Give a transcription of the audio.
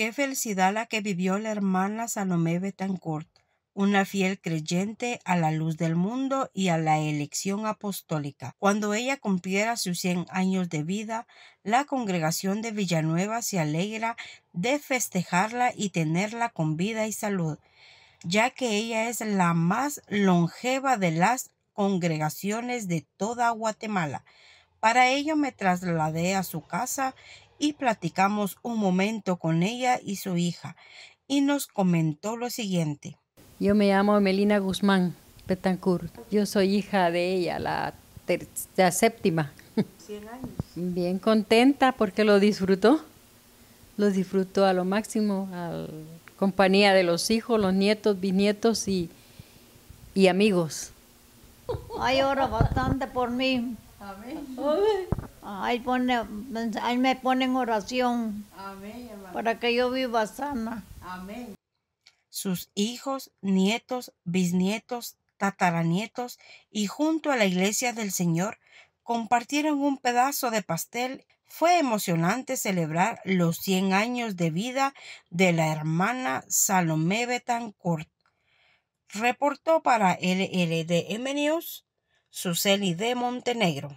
Qué felicidad la que vivió la hermana Salomé Betancourt, una fiel creyente a la luz del mundo y a la elección apostólica. Cuando ella cumpliera sus 100 años de vida, la congregación de Villanueva se alegra de festejarla y tenerla con vida y salud, ya que ella es la más longeva de las congregaciones de toda Guatemala. Para ello me trasladé a su casa y platicamos un momento con ella y su hija, y nos comentó lo siguiente. Yo me llamo Melina Guzmán Petancur. Yo soy hija de ella, la, séptima. 100 años. Bien contenta porque lo disfrutó. Lo disfrutó a lo máximo, compañía de los hijos, los nietos, bisnietos y, y amigos. Ay, ora bastante por mí. Amén. Ahí, me ponen oración. Amén, para que yo viva sana. Amén. Sus hijos, nietos, bisnietos, tataranietos y junto a la iglesia del Señor compartieron un pedazo de pastel. Fue emocionante celebrar los 100 años de vida de la hermana Salomé Betancourt. Reportó para LLDM News Suseli de Montenegro.